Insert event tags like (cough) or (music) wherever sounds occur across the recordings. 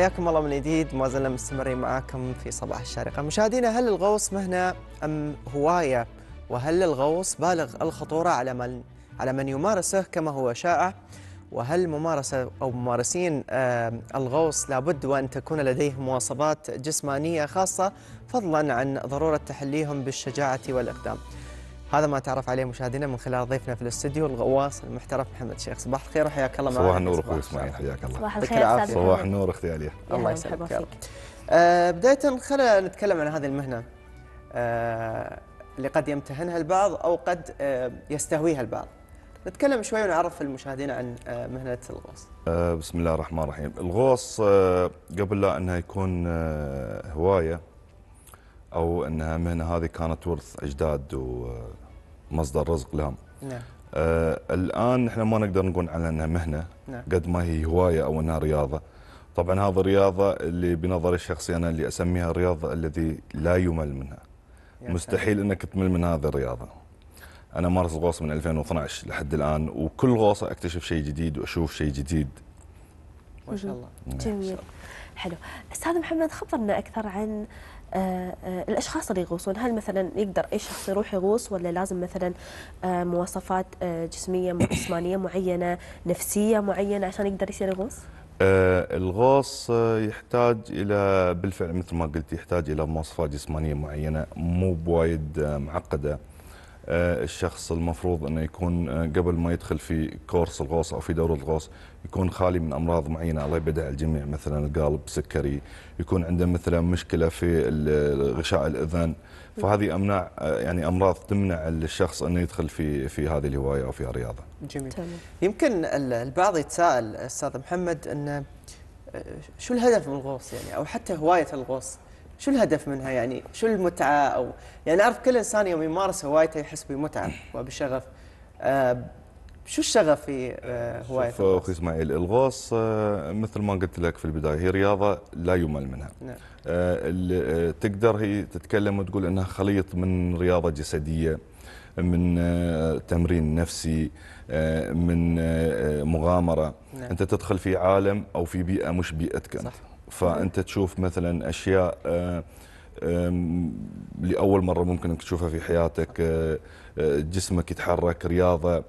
حياكم الله من جديد ما زلنا مستمرين معاكم في صباح الشارقة مشاهدينا هل الغوص مهنة أم هواية وهل الغوص بالغ الخطورة على من على من يمارسه كما هو شائع وهل ممارسة أو ممارسين الغوص لابد وأن تكون لديهم مواصفات جسمانية خاصة فضلا عن ضرورة تحليهم بالشجاعة والإقدام هذا ما تعرف عليه مشاهدينا من خلال ضيفنا في الاستديو الغواص المحترف محمد شيخ صباح الخير وحياك الله صباح النور اخوي اسماعيل حياك الله صباح الخير صباح النور اختي عليا الله يسلمك أه بدايه خلينا نتكلم عن هذه المهنه أه اللي قد يمتهنها البعض او قد أه يستهويها البعض نتكلم شوي ونعرف المشاهدين عن آه، مهنة الغوص آه، بسم الله الرحمن الرحيم الغوص آه، قبل لا أنها يكون هواية أو أنها مهنة هذه كانت ورث أجداد و مصدر رزق لهم نعم آه الان احنا ما نقدر نقول على انها مهنه نعم. قد ما هي هوايه او انها رياضه طبعا هذه الرياضه اللي بنظري الشخصي انا اللي اسميها الرياضه الذي لا يمل منها مستحيل انك تمل من هذه الرياضه انا مارس الغوص من 2012 لحد الان وكل غوصه اكتشف شيء جديد واشوف شيء جديد ما شاء الله جميل حلو استاذ محمد خبرنا اكثر عن آه، آه، الاشخاص اللي يغوصون هل مثلا يقدر اي شخص يروح يغوص ولا لازم مثلا آه، مواصفات جسميه جسمانيه معينه نفسيه معينه عشان يقدر يصير يغوص الغوص يحتاج الى بالفعل مثل ما قلت يحتاج الى مواصفات جسمانيه معينه مو بوايد معقده الشخص المفروض انه يكون قبل ما يدخل في كورس الغوص او في دوره الغوص يكون خالي من امراض معينه الله يبعدها الجميع مثلا القلب سكري يكون عنده مثلا مشكله في غشاء الاذن فهذه امناع يعني امراض تمنع الشخص انه يدخل في في هذه الهوايه او في الرياضه جميل تمام. يمكن البعض يتساءل استاذ محمد ان آه، شو الهدف من الغوص يعني او حتى هوايه الغوص شو الهدف منها يعني شو المتعه او يعني اعرف كل انسان يوم يمارس هوايته يحس بمتعه وبشغف آه، شو الشغف في آه، هوايه شوف اخوي اسماعيل الغوص آه، مثل ما قلت لك في البدايه هي رياضه لا يمل منها نعم. آه، تقدر هي تتكلم وتقول انها خليط من رياضه جسديه من تمرين نفسي من مغامره نعم. انت تدخل في عالم او في بيئه مش بيئتك انت صح. فانت تشوف مثلا اشياء لاول مره ممكن انك تشوفها في حياتك جسمك يتحرك رياضه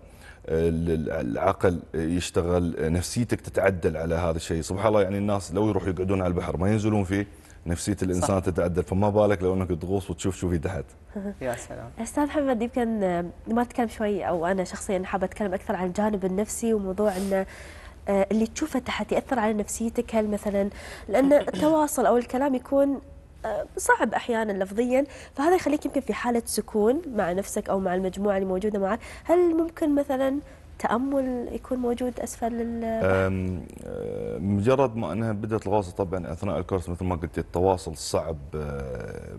العقل يشتغل نفسيتك تتعدل على هذا الشيء سبحان الله يعني الناس لو يروحوا يقعدون على البحر ما ينزلون فيه نفسيه الانسان صح. تتعدل فما بالك لو انك تغوص وتشوف شو في تحت (laughs) يا سلام استاذ محمد يمكن ما تكلم شوي او انا شخصيا حابه اتكلم اكثر عن الجانب النفسي وموضوع انه آه، اللي تشوفه تحت ياثر على نفسيتك هل مثلا لان (laughs) التواصل او الكلام يكون صعب احيانا لفظيا فهذا يخليك يمكن في حاله سكون مع نفسك او مع المجموعه اللي موجوده معك هل ممكن مثلا تامل يكون موجود اسفل ال مجرد ما انها بدات الغوصه طبعا اثناء الكورس مثل ما قلت التواصل صعب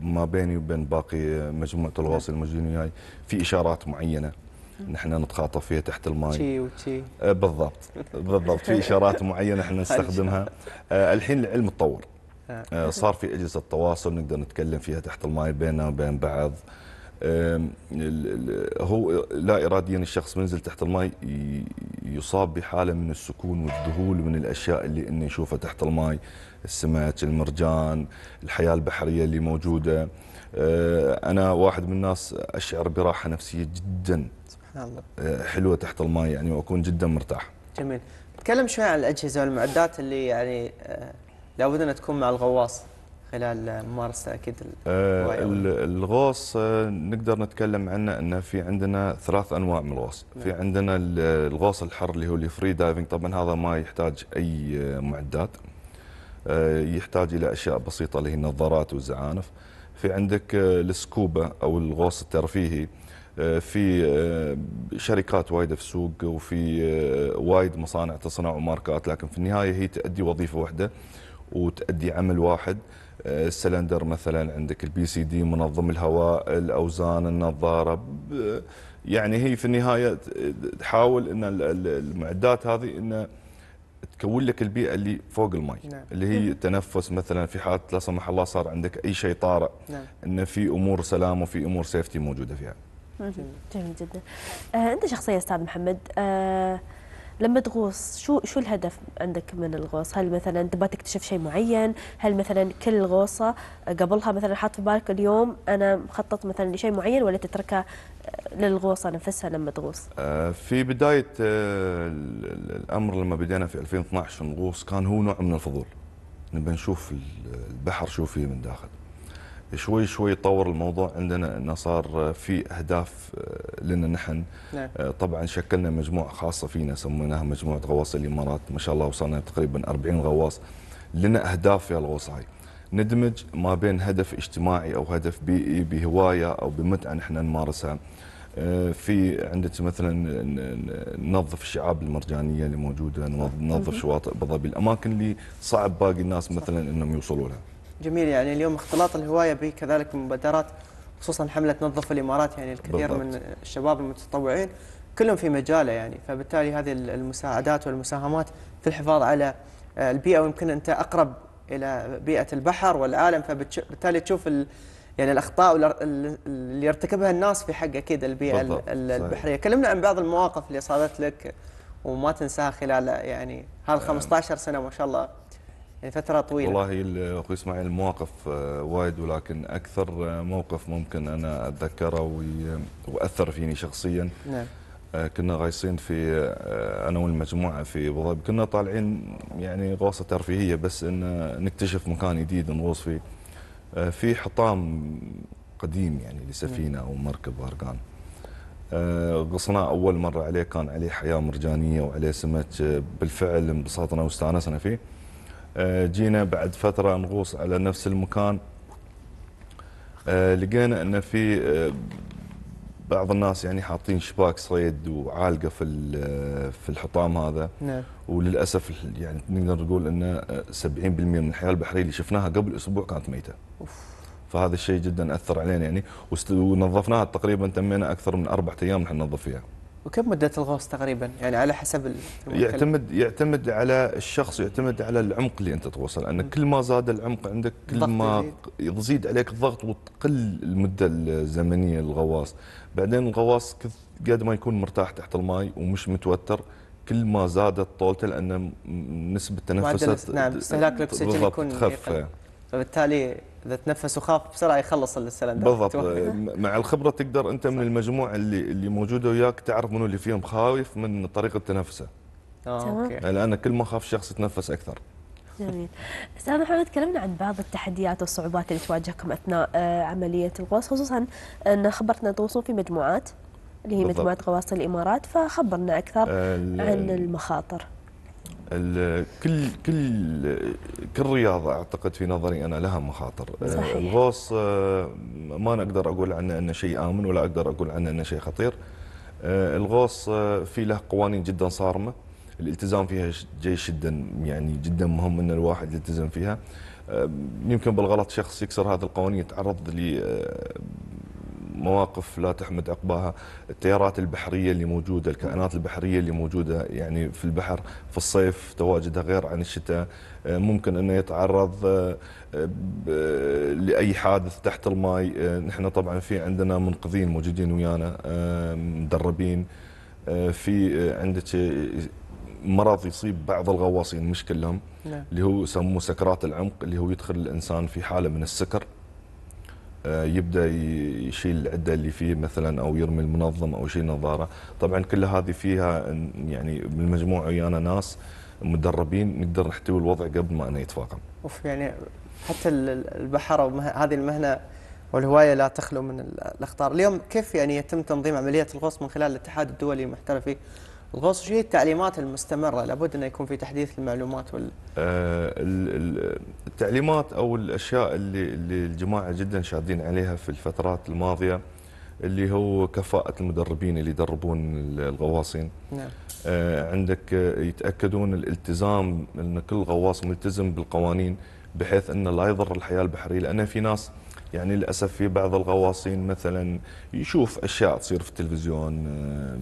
ما بيني وبين باقي مجموعه الغواصين نعم. الموجودين وياي في اشارات معينه نحن نتخاطب فيها تحت الماء تشي وتشي أه، بالضبط بالضبط في اشارات معينه احنا (laughs) نستخدمها أه، الحين العلم تطور آه، أه، صار في اجهزه تواصل نقدر نتكلم فيها تحت الماي بيننا وبين بعض هو لا اراديا الشخص منزل تحت الماء يصاب بحاله من السكون والذهول من الاشياء اللي انه يشوفها تحت الماء السمك المرجان الحياه البحريه اللي موجوده أه، انا واحد من الناس اشعر براحه نفسيه جدا سبحان الله حلوه تحت الماء يعني واكون جدا مرتاح جميل نتكلم شوي عن الاجهزه والمعدات اللي يعني لابد أن تكون مع الغواص خلال ممارسة أكيد آه، الغوص آه، نقدر نتكلم عنه أنه في عندنا ثلاث أنواع من الغوص نعم. في عندنا الغوص الحر اللي هو الفري دايفنج طبعا هذا ما يحتاج أي آه، معدات يحتاج إلى أشياء بسيطة اللي هي النظارات والزعانف في عندك السكوبا أو الغوص الترفيهي في شركات وايده في السوق وفي وايد مصانع تصنع وماركات لكن في النهايه هي تؤدي وظيفه واحده وتأدي عمل واحد آه، السلندر مثلا عندك البي سي دي منظم الهواء الاوزان النظاره يعني هي في النهايه تحاول ان المعدات هذه ان تكون لك البيئه اللي فوق المي نعم. اللي هي التنفس مثلا في حاله لا سمح الله صار عندك اي شيء طارئ نعم. ان في امور سلام وفي امور سيفتي موجوده فيها جميل جدا آه، انت شخصيه استاذ محمد آه لما تغوص شو شو الهدف عندك من الغوص؟ هل مثلا تبغى تكتشف شيء معين؟ هل مثلا كل غوصه قبلها مثلا حاط في بالك اليوم انا مخطط مثلا لشيء معين ولا تتركها آه، للغوصه نفسها لما تغوص؟ آه، في بدايه آه، الامر لما بدينا في 2012 نغوص كان هو نوع من الفضول نبي نشوف البحر شو فيه من داخل شوي شوي طور الموضوع عندنا انه صار في اهداف آه، لنا نحن نعم. آه، طبعا شكلنا مجموعه خاصه فينا سميناها مجموعه غواص الامارات ما شاء الله وصلنا تقريبا 40 غواص لنا اهداف يا هاي ندمج ما بين هدف اجتماعي او هدف بيئي بهوايه او بمتعه نحن نمارسها آه، في عندك مثلا ننظف الشعاب المرجانيه اللي موجوده ننظف شواطئ ابو الاماكن اللي صعب باقي الناس مثلا انهم يوصلوا لها جميل يعني اليوم اختلاط الهوايه بكذلك المبادرات خصوصا حمله نظف الامارات يعني الكثير بالضبط. من الشباب المتطوعين كلهم في مجاله يعني فبالتالي هذه المساعدات والمساهمات في الحفاظ على آه، البيئه ويمكن انت اقرب الى بيئه البحر والعالم فبالتالي تشوف يعني الاخطاء اللي يرتكبها الناس في حق اكيد البيئه بالضبط. البحريه كلمنا عن بعض المواقف اللي صارت لك وما تنساها خلال يعني هال 15 آه. سنه ما شاء الله فتره طويله والله اخوي اسماعيل مواقف آه، وايد ولكن اكثر آه، موقف ممكن انا اتذكره واثر فيني شخصيا نعم آه، كنا غايصين في انا والمجموعه في ابو ظبي كنا طالعين يعني غوصه ترفيهيه بس ان نكتشف مكان جديد نغوص فيه في حطام قديم يعني لسفينه نعم. او مركب غرقان غصنا اول مره عليه كان عليه حياه مرجانيه وعليه سمك بالفعل انبسطنا واستانسنا فيه آه، جينا بعد فترة نغوص على نفس المكان آه، لقينا أن في آه، بعض الناس يعني حاطين شباك صيد وعالقه في في الحطام هذا نعم. وللاسف يعني نقدر نقول ان 70% من الحياه البحريه اللي شفناها قبل اسبوع كانت ميته. أوف. فهذا الشيء جدا اثر علينا يعني ونظفناها تقريبا تمينا اكثر من اربع ايام نحن ننظف فيها. وكم مدة الغوص تقريبا يعني على حسب يعتمد يعتمد على الشخص يعتمد على العمق اللي انت تغوصه لان كل ما زاد العمق عندك كل ما يزيد عليك الضغط وتقل المدة الزمنية للغواص بعدين الغواص قد ما يكون مرتاح تحت الماي ومش متوتر كل ما زادت طولته لان نسبة تنفسه نعم استهلاك الاكسجين يكون تخف إيه. فبالتالي اذا تنفس وخاف بسرعه يخلص السلندر بالضبط آه، مع الخبره تقدر انت من المجموعه اللي اللي موجوده وياك تعرف منو اللي فيهم خايف من طريقه تنفسه آه، اوكي لان يعني كل ما خاف شخص يتنفس اكثر جميل استاذ محمد تكلمنا عن بعض التحديات والصعوبات اللي تواجهكم اثناء آه، عمليه الغوص خصوصا ان خبرتنا تغوصون في مجموعات اللي هي مجموعه غواص الامارات فخبرنا اكثر عن المخاطر كل كل كل رياضه اعتقد في نظري انا لها مخاطر أه، صحيح. الغوص أه، ما نقدر اقول عنه انه شيء امن ولا اقدر اقول عنه انه شيء خطير أه، الغوص في له قوانين جدا صارمه الالتزام فيها جيش جدا يعني جدا مهم ان الواحد يلتزم فيها يمكن بالغلط شخص يكسر هذه القوانين يتعرض ل مواقف لا تحمد عقباها التيارات البحرية اللي موجودة الكائنات البحرية اللي موجودة يعني في البحر في الصيف تواجدها غير عن الشتاء آه، ممكن أنه يتعرض آه، آه، لأي حادث تحت الماء نحن طبعا في عندنا منقذين موجودين ويانا مدربين في عندك مرض يصيب بعض الغواصين مش كلهم نعم. اللي هو يسموه سكرات العمق اللي هو يدخل الانسان في حاله من السكر آه، يبدا يشيل العده اللي فيه مثلا او يرمي المنظم او يشيل نظاره طبعا كل هذه فيها يعني بالمجموعه ويانا ناس مدربين نقدر نحتوي الوضع قبل ما انه يتفاقم اوف يعني حتى البحر هذه المهنه والهوايه لا تخلو من الاخطار اليوم كيف يعني يتم تنظيم عمليه الغوص من خلال الاتحاد الدولي المحترفي الغوص شو هي التعليمات المستمرة لابد أن يكون في تحديث المعلومات وال... آه التعليمات أو الأشياء اللي, اللي الجماعة جدا شادين عليها في الفترات الماضية اللي هو كفاءة المدربين اللي يدربون الغواصين نعم. آه عندك آه، يتأكدون الالتزام أن كل غواص ملتزم بالقوانين بحيث أنه لا يضر الحياة البحرية لأن في ناس يعني للاسف في بعض الغواصين مثلا يشوف اشياء تصير في التلفزيون آه،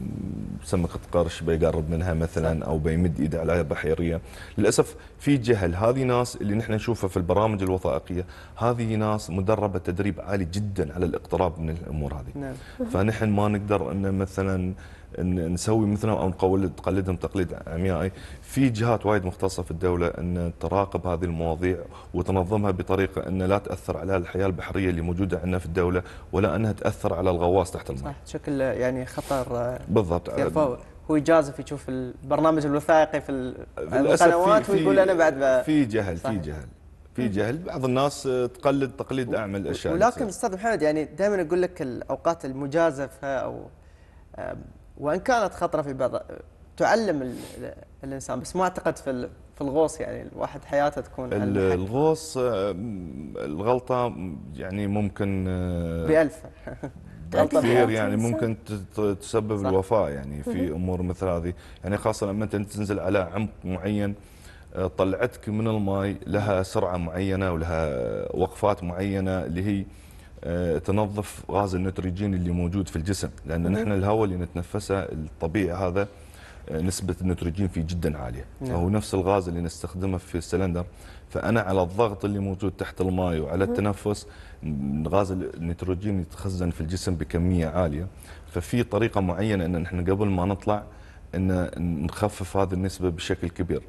سمكه قرش بيقرب منها مثلا او بيمد ايده على بحيريه للاسف في جهل هذه ناس اللي نحن نشوفها في البرامج الوثائقيه هذه ناس مدربه تدريب عالي جدا على الاقتراب من الامور هذه نعم. فنحن ما نقدر ان مثلا نسوي مثلهم او نقلد نقلدهم تقليد عميائي في جهات وايد مختصه في الدوله ان تراقب هذه المواضيع وتنظمها بطريقه ان لا تاثر على الحياه البحريه اللي موجوده عندنا في الدوله ولا انها تاثر على الغواص تحت الماء. صح بشكل يعني خطر آه، بالضبط هو يجازف يشوف البرنامج الوثائقي في القنوات ويقول انا بعد في جهل في جهل في جهل بعض الناس آه، تقلد تقليد اعمى الاشياء ولكن استاذ محمد يعني دائما اقول لك الاوقات المجازفه او وان كانت خطره في بعض تعلم الـ الـ الانسان بس ما اعتقد في في الغوص يعني الواحد حياته تكون الغوص الغلطه يعني ممكن آه، بألف (laughs) كثير يعني ممكن تسبب صح. الوفاه يعني في امور مثل هذه يعني خاصه لما انت تنزل على عمق معين آه، طلعتك من الماي لها سرعه معينه ولها وقفات معينه اللي هي آه، تنظف غاز النيتروجين اللي موجود في الجسم لان نعم. نحن الهواء اللي نتنفسه الطبيعي هذا آه، نسبه النيتروجين فيه جدا عاليه فهو نعم. نفس الغاز اللي نستخدمه في السلندر فانا على الضغط اللي موجود تحت الماء وعلى التنفس غاز النيتروجين يتخزن في الجسم بكميه عاليه ففي طريقه معينه ان نحن قبل ما نطلع ان نخفف هذه النسبه بشكل كبير.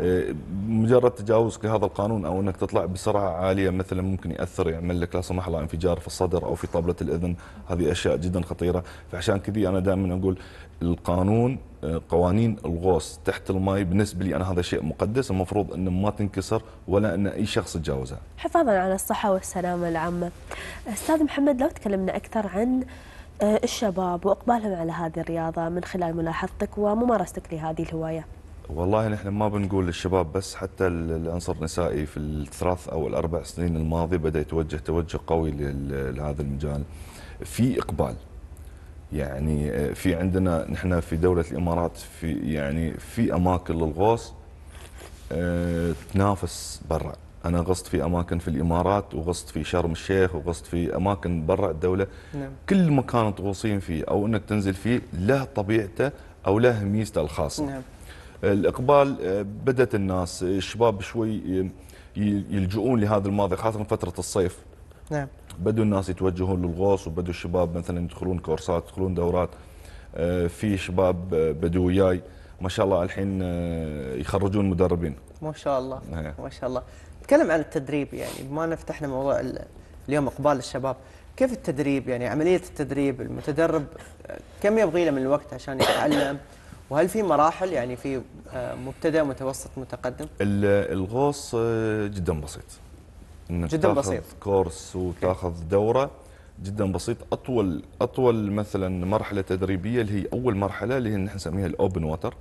آه، مجرد تجاوزك لهذا القانون او انك تطلع بسرعه عاليه مثلا ممكن ياثر يعمل لك لا سمح الله انفجار في الصدر او في طبله الاذن، هذه اشياء جدا خطيره، فعشان كذي انا دائما اقول القانون آه، قوانين الغوص تحت الماء بالنسبه لي انا هذا شيء مقدس المفروض انه ما تنكسر ولا ان اي شخص يتجاوزها. حفاظا على الصحه والسلامه العامه. استاذ محمد لو تكلمنا اكثر عن آه، الشباب واقبالهم على هذه الرياضه من خلال ملاحظتك وممارستك لهذه الهوايه؟ والله نحن ما بنقول للشباب بس حتى العنصر النسائي في الثلاث او الاربع سنين الماضيه بدا يتوجه توجه قوي لهذا المجال. في اقبال يعني آه، في عندنا نحن في دوله الامارات في يعني في اماكن للغوص آه، تنافس برا انا غصت في اماكن في الامارات وغصت في شرم الشيخ وغصت في اماكن برا الدوله نعم. كل مكان تغوصين فيه او انك تنزل فيه له طبيعته او له ميزته الخاصه نعم. الاقبال آه، بدات الناس آه، الشباب شوي آه، يلجؤون لهذا الماضي خاصه فتره الصيف نعم بدوا الناس يتوجهون للغوص وبدوا الشباب مثلا يدخلون كورسات يدخلون دورات في شباب بدوا وياي ما شاء الله الحين يخرجون مدربين ما شاء الله نعم. ما شاء الله نتكلم عن التدريب يعني بما ان فتحنا موضوع اليوم اقبال الشباب كيف التدريب يعني عمليه التدريب المتدرب كم يبغي له من الوقت عشان يتعلم وهل في مراحل يعني في آه، مبتدا متوسط متقدم الغوص آه، جدا بسيط انك جدا تاخذ بسيط كورس وتاخذ دوره جدا بسيط اطول اطول مثلا مرحله تدريبيه اللي هي اول مرحله اللي هي نحن نسميها الاوبن ووتر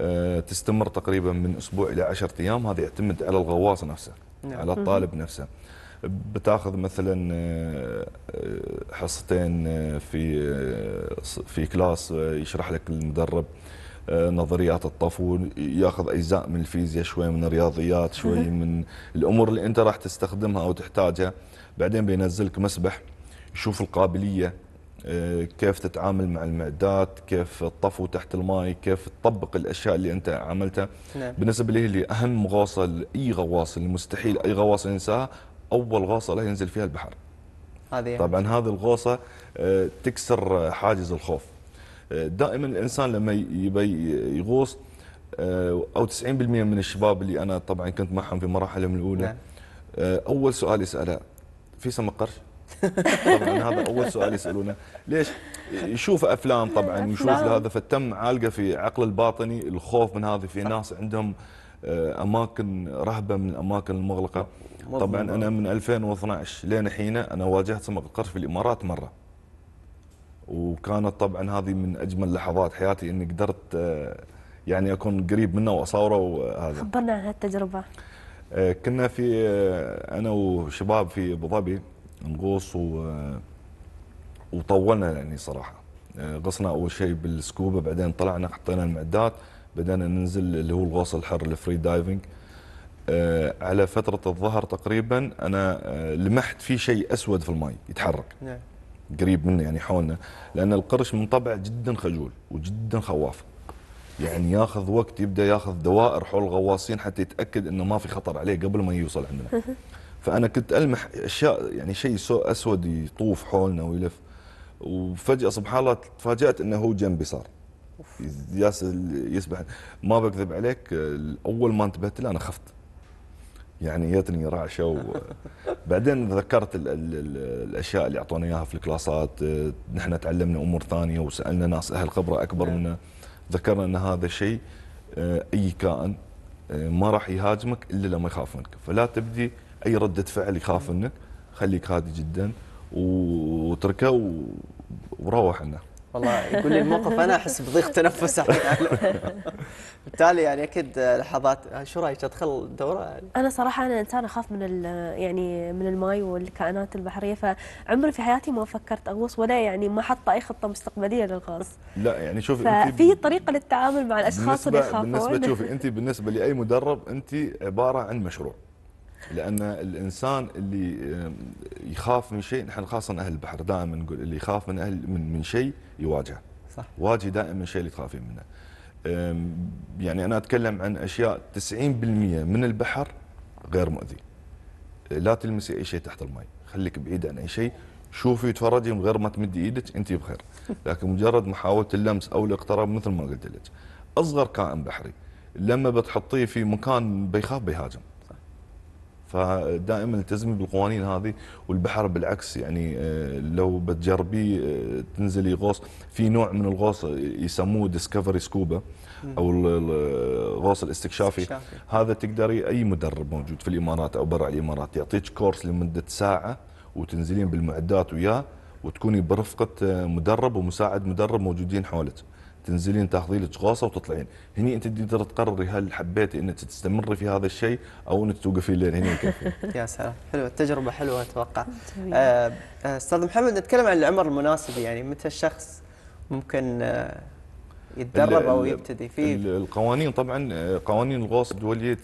آه، تستمر تقريبا من اسبوع الى 10 ايام هذا يعتمد على الغواص نفسه نعم. على الطالب نفسه بتاخذ مثلا آه، آه، حصتين في في كلاس يشرح لك المدرب نظريات الطفو ياخذ اجزاء من الفيزياء شوي من الرياضيات شوي من الامور اللي انت راح تستخدمها او تحتاجها بعدين بينزلك مسبح يشوف القابليه آه، كيف تتعامل مع المعدات كيف تطفو تحت الماي كيف تطبق الاشياء اللي انت عملتها نعم. بالنسبه لي اللي اهم غواصه لاي غواص المستحيل اي غواص ينساها اول غواصه لا ينزل فيها البحر هذه طبعا هذه الغوصه آه، تكسر حاجز الخوف آه، دائما الانسان لما يبي يغوص او 90% من الشباب اللي انا طبعا كنت معهم في مراحلهم الاولى نعم. اول سؤال يساله في سمك قرش؟ (laughs) طبعا هذا اول سؤال يسالونه ليش يشوف افلام طبعا ويشوف هذا فتم عالقه في عقل الباطني الخوف من هذه في ناس عندهم آه، اماكن رهبه من الاماكن المغلقه طبعا انا من 2012 لين الحين انا واجهت سمك القرش في الامارات مره وكانت طبعا هذه من اجمل لحظات حياتي اني قدرت آه، يعني اكون قريب منه واصوره وهذا خبرنا عن هالتجربه آه، كنا في انا وشباب في ابو ظبي نغوص و... وطولنا يعني صراحه غصنا اول شيء بالسكوبا بعدين طلعنا حطينا المعدات بدأنا ننزل اللي هو الغوص الحر الفري دايفنج آه، على فترة الظهر تقريبا أنا آه، لمحت في شيء أسود في المي يتحرك نعم. قريب منه يعني حولنا لأن القرش من طبعه جدا خجول وجدا خواف يعني ياخذ وقت يبدا ياخذ دوائر حول الغواصين حتى يتاكد انه ما في خطر عليه قبل ما يوصل عندنا (laughs) فانا كنت المح اشياء يعني شيء اسود يطوف حولنا ويلف وفجاه سبحان الله تفاجات انه هو جنبي صار ياس يسبح ما بكذب عليك اول ما انتبهت له انا خفت يعني جتني رعشه وبعدين (laughs) بعدين ذكرت ال ال ال الاشياء اللي اعطونا اياها في الكلاسات نحن تعلمنا امور ثانيه وسالنا ناس اهل خبره اكبر نعم. منا ذكرنا ان هذا الشيء اي كائن ما راح يهاجمك الا لما يخاف منك فلا تبدي اي رده فعل يخاف منك خليك هادي جدا وتركه وروح عنه والله يقول لي الموقف انا احس بضيق تنفس (laughs) بالتالي يعني اكيد لحظات شو رايك ادخل الدوره؟ انا صراحه انا انسان اخاف من يعني من الماي والكائنات البحريه فعمري في حياتي ما فكرت اغوص ولا يعني ما حط اي خطه مستقبليه للغوص. لا يعني شوفي ففي طريقه للتعامل مع الاشخاص اللي يخافون بالنسبه شوفي انت بالنسبه لاي مدرب انت عباره عن مشروع. لان الانسان اللي يخاف من شيء نحن خاصه اهل البحر دائما نقول اللي يخاف من اهل من, من شيء يواجهه صح واجهي دائما من شيء اللي تخافين منه يعني انا اتكلم عن اشياء 90% من البحر غير مؤذي لا تلمسي اي شيء تحت الماء خليك بعيد عن اي شيء شوفي وتفرجي من غير ما تمدي ايدك انت بخير (laughs) لكن مجرد محاوله اللمس او الاقتراب مثل ما قلت لك اصغر كائن بحري لما بتحطيه في مكان بيخاف بيهاجم فدائما التزمي بالقوانين هذه والبحر بالعكس يعني آه، لو بتجربي آه، تنزلي غوص في نوع من الغوص يسموه ديسكفري سكوبا او الغوص الاستكشافي هذا تقدري اي مدرب موجود في الامارات او برا الامارات يعطيك كورس لمده ساعه وتنزلين بالمعدات وياه وتكوني برفقه آه، مدرب ومساعد مدرب موجودين حولك تنزلين تاخذين لك غاصه وتطلعين هني انت تقدر تقرري هل حبيتي انك تستمري في هذا الشيء او انك توقفين لين هنا (laughs) يا سلام حلوه التجربه حلوه اتوقع آه، آه، استاذ محمد نتكلم عن العمر المناسب يعني متى الشخص ممكن آه، يتدرب او يبتدي فيه القوانين طبعا قوانين الغوص الدوليه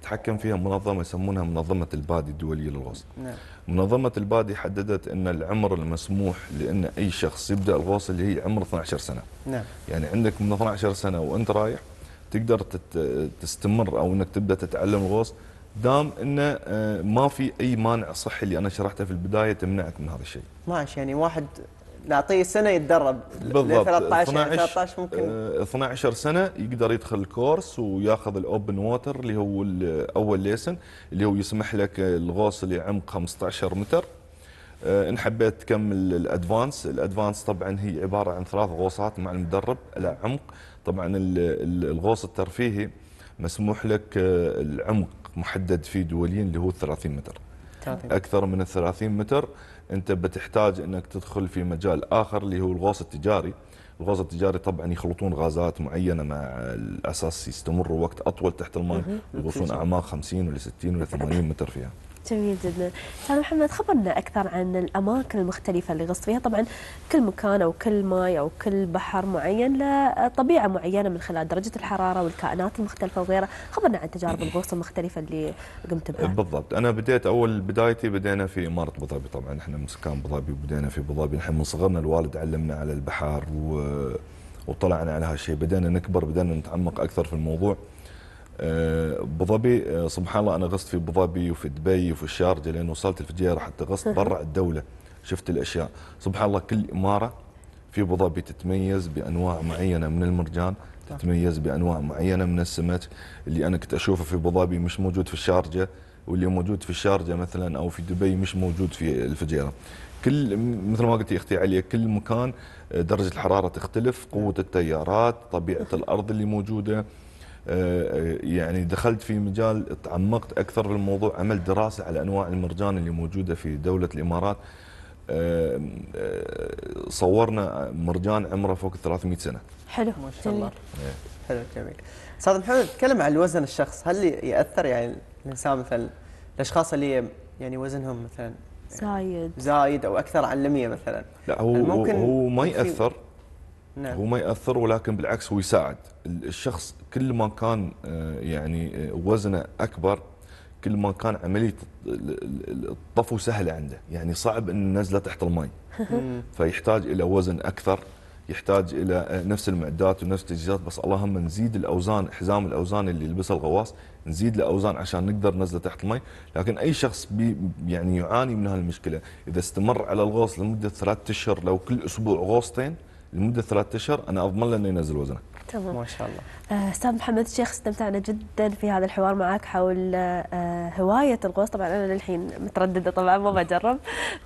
تتحكم فيها منظمه يسمونها منظمه البادي الدوليه للغوص نعم منظمة البادي حددت أن العمر المسموح لأن أي شخص يبدأ الغوص اللي هي عمر 12 سنة نعم. يعني عندك من 12 سنة وأنت رايح تقدر تستمر أو أنك تبدأ تتعلم الغوص دام أنه آه، ما في أي مانع صحي اللي أنا شرحته في البداية تمنعك من هذا الشيء ماشي يعني واحد نعطيه سنه يتدرب بالضبط 13 يعني 13 ممكن 12 آه، سنه يقدر يدخل الكورس وياخذ الاوبن ووتر اللي هو اول ليسن اللي هو يسمح لك الغوص اللي عمق 15 متر آه، ان حبيت تكمل الادفانس الادفانس طبعا هي عباره عن ثلاث غوصات مع المدرب على عمق طبعا الغوص الترفيهي مسموح لك آه، العمق محدد فيه دوليا اللي هو 30 متر 30. اكثر من ال 30 متر انت بتحتاج انك تدخل في مجال اخر اللي هو الغوص التجاري الغوص التجاري طبعا يخلطون غازات معينه مع الاساس يستمروا وقت اطول تحت الماء يغوصون اعماق 50 ولا 60 ولا 80 متر فيها جميل جدا استاذ محمد خبرنا أكثر عن الأماكن المختلفة اللي غصت فيها طبعا كل مكان أو كل ماي أو كل بحر معين له طبيعة معينة من خلال درجة الحرارة والكائنات المختلفة وغيرها خبرنا عن تجارب (clears throat) الغوص المختلفة اللي قمت بها بالضبط أنا بديت أول بدايتي بدينا في إمارة أبو ظبي طبعا إحنا من سكان أبو ظبي وبدينا في أبو ظبي نحن من صغرنا الوالد علمنا على البحار و... وطلعنا على هالشيء بدينا نكبر بدينا نتعمق أكثر في الموضوع آه، ابو ظبي آه، سبحان الله انا غصت في ابو ظبي وفي دبي وفي الشارجه لان وصلت الفجيره حتى غصت برا الدوله شفت الاشياء سبحان الله كل اماره في ابو ظبي تتميز بانواع معينه من المرجان تتميز بانواع معينه من السمك اللي انا كنت اشوفه في ابو ظبي مش موجود في الشارجه واللي موجود في الشارجه مثلا او في دبي مش موجود في الفجيره كل مثل ما قلت اختي علي كل مكان آه، درجه الحراره تختلف قوه التيارات طبيعه الارض اللي موجوده آه، آه، يعني دخلت في مجال تعمقت اكثر في الموضوع عملت دراسه على انواع المرجان اللي موجوده في دوله الامارات آه، صورنا مرجان عمره فوق 300 سنه حلو ما شاء الله إيه. حلو جميل استاذ محمد تكلم عن وزن الشخص هل ياثر يعني الانسان مثلا الاشخاص اللي يعني وزنهم مثلا زايد زايد او اكثر عن 100 مثلا لا هو ممكن هو ما ياثر نعم. هو ما ياثر ولكن بالعكس هو يساعد الشخص كل ما كان آه، يعني آه، وزنه اكبر كل ما كان عمليه الطفو سهله عنده يعني صعب ان نزله تحت الماء فيحتاج الى وزن اكثر يحتاج الى آه، نفس المعدات ونفس التجهيزات بس اللهم نزيد الاوزان حزام الاوزان اللي يلبسها الغواص نزيد الاوزان عشان نقدر نزله تحت المي لكن اي شخص بي يعني يعاني من هالمشكله اذا استمر على الغوص لمده ثلاثة اشهر لو كل اسبوع غوصتين لمده ثلاثة اشهر انا اضمن له انه ينزل وزنه. تمام ما شاء الله آه، استاذ محمد الشيخ استمتعنا جدا في هذا الحوار معك حول آه، آه، هوايه الغوص طبعا انا للحين متردده طبعا ما بجرب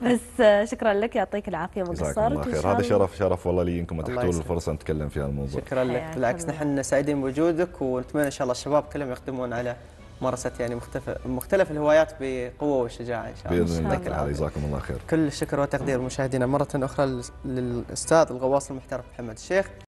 بس شكرا لك يعطيك العافيه ما قصرت. خير هذا شرف شرف والله لي انكم اتحتوا الفرصه نتكلم في هذا الموضوع شكرا لك بالعكس نحن سعيدين بوجودك ونتمنى ان شاء الله الشباب كلهم يقدمون على ممارسه يعني مختلف مختلف الهوايات بقوه وشجاعه ان شاء الله باذن الله تعالى جزاكم الله خير كل الشكر والتقدير مشاهدينا مره اخرى للاستاذ الغواص المحترف محمد الشيخ